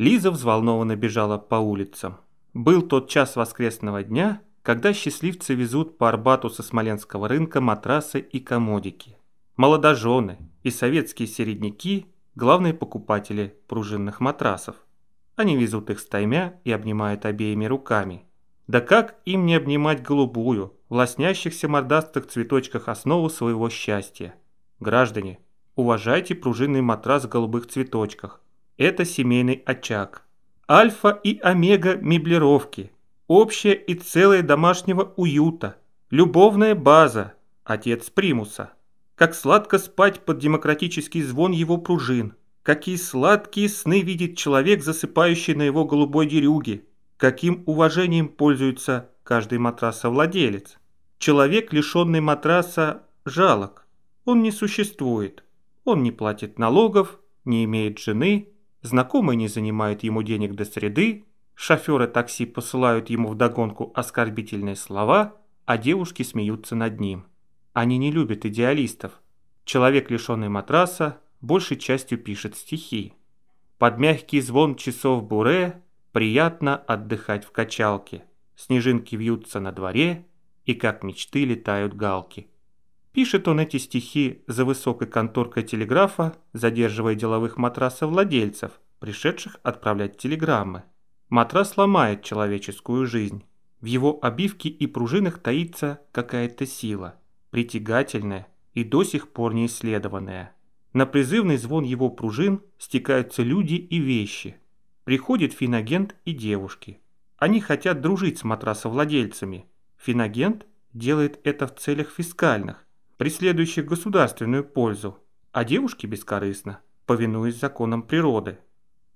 Лиза взволнованно бежала по улицам. Был тот час воскресного дня, когда счастливцы везут по Арбату со Смоленского рынка матрасы и комодики. Молодожены и советские середняки – главные покупатели пружинных матрасов. Они везут их стаймя и обнимают обеими руками. Да как им не обнимать голубую, в лоснящихся мордастых цветочках основу своего счастья? Граждане, уважайте пружинный матрас в голубых цветочках. Это семейный очаг. Альфа и омега меблировки. Общее и целое домашнего уюта. Любовная база. Отец примуса. Как сладко спать под демократический звон его пружин. Какие сладкие сны видит человек, засыпающий на его голубой дерюге. Каким уважением пользуется каждый матрасовладелец. Человек, лишенный матраса, жалок. Он не существует. Он не платит налогов, не имеет жены, Знакомые не занимают ему денег до среды, шоферы такси посылают ему вдогонку оскорбительные слова, а девушки смеются над ним. Они не любят идеалистов. Человек, лишенный матраса, большей частью пишет стихи. Под мягкий звон часов буре приятно отдыхать в качалке. Снежинки вьются на дворе, и как мечты летают галки. Пишет он эти стихи за высокой конторкой телеграфа, задерживая деловых матрасов владельцев, пришедших отправлять телеграммы. Матрас ломает человеческую жизнь. В его обивке и пружинах таится какая-то сила, притягательная и до сих пор неисследованная. На призывный звон его пружин стекаются люди и вещи. Приходит финагент и девушки. Они хотят дружить с матрасовладельцами. Финагент делает это в целях фискальных, преследующих государственную пользу, а девушки бескорыстно, повинуясь законам природы.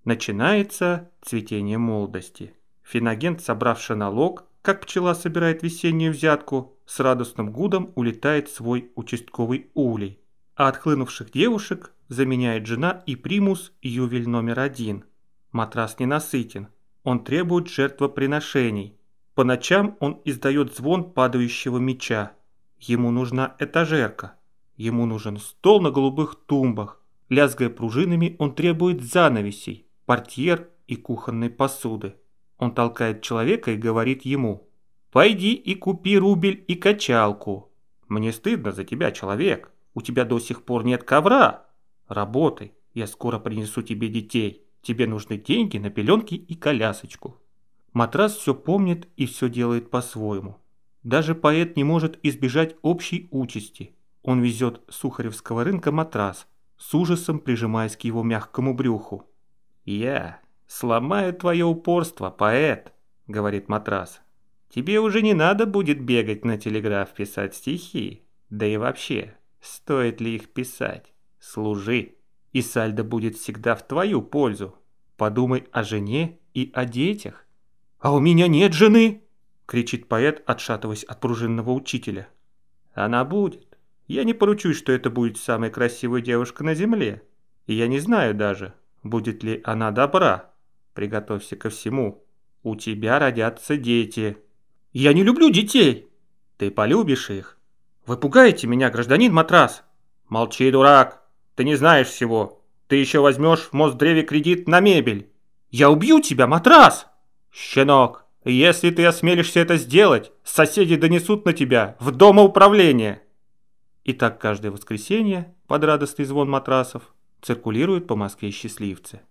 Начинается цветение молодости. Финогент, собравший налог, как пчела собирает весеннюю взятку, с радостным гудом улетает свой участковый улей. А отхлынувших девушек заменяет жена и примус ювель номер один. Матрас ненасытен. Он требует жертвоприношений. По ночам он издает звон падающего меча. Ему нужна этажерка. Ему нужен стол на голубых тумбах. Лязгая пружинами, он требует занавесей портьер и кухонной посуды. Он толкает человека и говорит ему «Пойди и купи рубль и качалку. Мне стыдно за тебя, человек. У тебя до сих пор нет ковра. Работай, я скоро принесу тебе детей. Тебе нужны деньги на пеленки и колясочку». Матрас все помнит и все делает по-своему. Даже поэт не может избежать общей участи. Он везет с Сухаревского рынка матрас, с ужасом прижимаясь к его мягкому брюху. «Я сломаю твое упорство, поэт», — говорит матрас. «Тебе уже не надо будет бегать на телеграф писать стихи. Да и вообще, стоит ли их писать? Служи, и сальдо будет всегда в твою пользу. Подумай о жене и о детях». «А у меня нет жены!» — кричит поэт, отшатываясь от пружинного учителя. «Она будет. Я не поручусь, что это будет самая красивая девушка на земле. И я не знаю даже, Будет ли она добра? Приготовься ко всему. У тебя родятся дети. Я не люблю детей. Ты полюбишь их. Вы пугаете меня, гражданин Матрас. Молчи, дурак. Ты не знаешь всего. Ты еще возьмешь в Мосдреве кредит на мебель. Я убью тебя, Матрас. Щенок, если ты осмелишься это сделать, соседи донесут на тебя в домоуправление. И так каждое воскресенье под радостный звон матрасов циркулируют по Москве счастливцы.